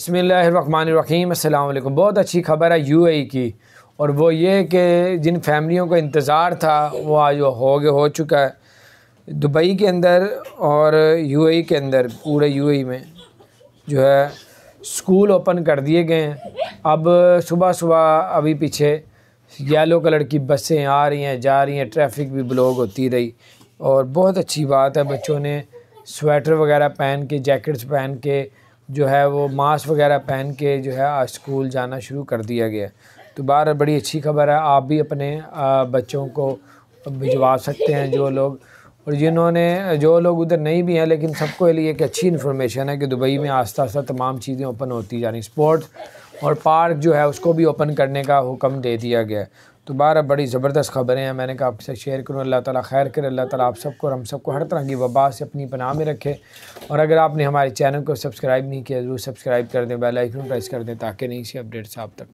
बसमीम अल्लाम बहुत अच्छी खबर है यूएई की और वो ये कि जिन फैमिलियों का इंतज़ार था वो आज वो हो गया हो चुका है दुबई के अंदर और यूएई के अंदर पूरे यूएई में जो है स्कूल ओपन कर दिए गए हैं अब सुबह सुबह अभी पीछे येलो कलर की बसें आ रही हैं जा रही हैं ट्रैफिक भी ब्लॉक होती रही और बहुत अच्छी बात है बच्चों ने स्वेटर वगैरह पहन के जैकेट्स पहन के जो है वो मास्क वगैरह पहन के जो है स्कूल जाना शुरू कर दिया गया तो बाहर बड़ी अच्छी खबर है आप भी अपने बच्चों को भिजवा सकते हैं जो लोग और जिन्होंने जो लोग उधर नहीं भी हैं लेकिन सबको लिए एक अच्छी इन्फॉर्मेशन है कि दुबई में आस्ता आस्ता तमाम चीज़ें ओपन होती जा रही स्पोर्ट्स और पार्क जो है उसको भी ओपन करने का हुक्म दे दिया गया दोबारा बड़ी ज़बरदस्त ख़बरें हैं मैंने कहा आपके साथ शेयर करूँ अल्लाह ताला खैर करे अल्लाह ताला आप सबको और हम सबको हर तरह की वबा से अपनी पनाह में रखे और अगर आपने हमारे चैनल को सब्सक्राइब नहीं किया ज़रूर सब्सक्राइब कर दें बेल आइकन प्रेस कर दें ताकि नहीं से अपडेट्स आप तक